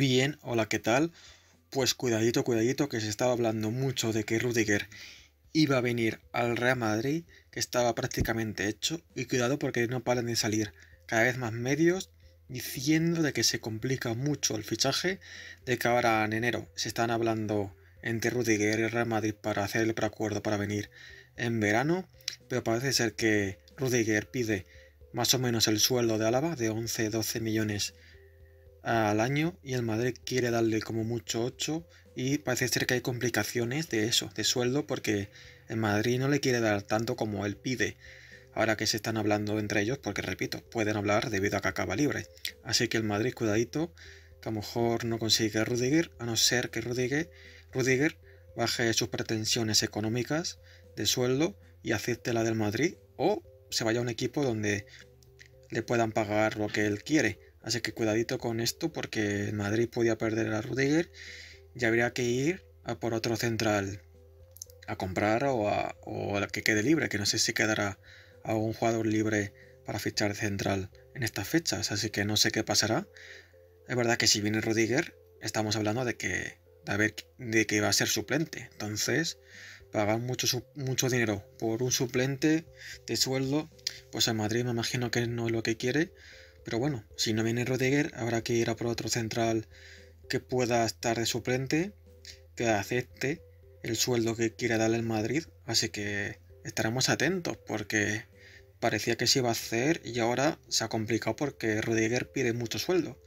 Bien, hola, ¿qué tal? Pues cuidadito, cuidadito, que se estaba hablando mucho de que Rudiger iba a venir al Real Madrid, que estaba prácticamente hecho, y cuidado porque no paran de salir cada vez más medios diciendo de que se complica mucho el fichaje, de que ahora en enero se están hablando entre Rudiger y Real Madrid para hacer el preacuerdo para venir en verano, pero parece ser que Rudiger pide más o menos el sueldo de Álava de 11-12 millones al año y el Madrid quiere darle como mucho 8 y parece ser que hay complicaciones de eso, de sueldo, porque el Madrid no le quiere dar tanto como él pide. Ahora que se están hablando entre ellos, porque repito, pueden hablar debido a que acaba libre. Así que el Madrid, cuidadito, que a lo mejor no consigue a Rudiger, a no ser que Rudiger, Rudiger baje sus pretensiones económicas de sueldo y acepte la del Madrid, o se vaya a un equipo donde le puedan pagar lo que él quiere Así que cuidadito con esto porque Madrid podía perder a Rudiger y habría que ir a por otro central a comprar o a, o que quede libre, que no sé si quedará a un jugador libre para fichar central en estas fechas, así que no sé qué pasará. Es verdad que si viene Rudiger, estamos hablando de que de, que va a ser suplente, entonces pagar mucho, mucho dinero por un suplente de sueldo, pues en Madrid me imagino que no es lo que quiere, pero bueno, si no viene Rudiger, habrá que ir a por otro central que pueda estar de suplente, que acepte el sueldo que quiere darle el Madrid. Así que estaremos atentos porque parecía que se iba a hacer y ahora se ha complicado porque Rudiger pide mucho sueldo.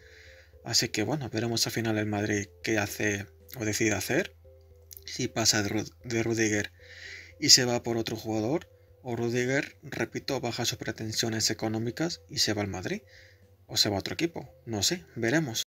Así que bueno, veremos al final el Madrid qué hace o decide hacer. Si pasa de, y se va por otro jugador, o Rudiger, repito, baja sus pretensiones económicas y se va al Madrid o se va a otro equipo. No sé, veremos.